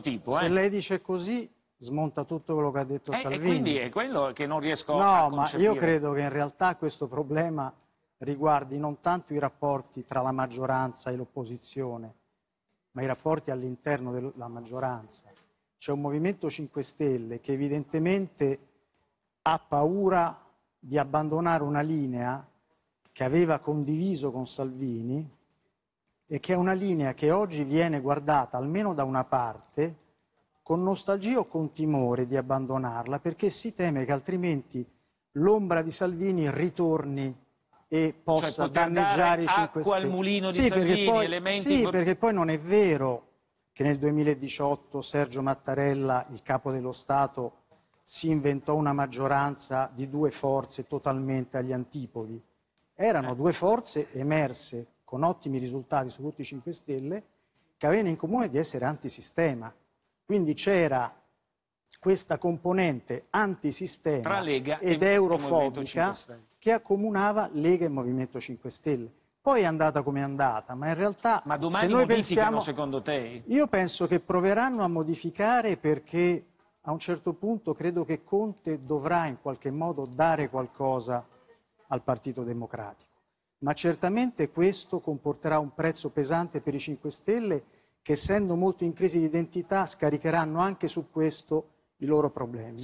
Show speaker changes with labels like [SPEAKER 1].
[SPEAKER 1] tipo. Se eh. lei dice così, smonta tutto quello che ha detto eh, Salvini. E quindi è quello che non riesco no, a No, ma io credo che in realtà questo problema riguardi non tanto i rapporti tra la maggioranza e l'opposizione, ma i rapporti all'interno della maggioranza. C'è un Movimento 5 Stelle che evidentemente ha paura di abbandonare una linea che aveva condiviso con Salvini e che è una linea che oggi viene guardata almeno da una parte con nostalgia o con timore di abbandonarla perché si teme che altrimenti l'ombra di Salvini ritorni e cioè, possa cioè, danneggiare i 5 Stelle. al mulino sì, Salvini, poi, elementi... Sì, perché poi non è vero che nel 2018 Sergio Mattarella, il capo dello Stato, si inventò una maggioranza di due forze totalmente agli antipodi. Erano eh. due forze emerse con ottimi risultati su tutti i 5 Stelle, che avevano in comune di essere antisistema. Quindi c'era questa componente antisistema ed eurofobica che accomunava Lega e Movimento 5 Stelle. Poi è andata come è andata, ma in realtà... Ma domani se noi pensiamo, secondo te? Io penso che proveranno a modificare perché a un certo punto credo che Conte dovrà in qualche modo dare qualcosa al Partito Democratico ma certamente questo comporterà un prezzo pesante per i 5 Stelle che essendo molto in crisi di identità scaricheranno anche su questo i loro problemi.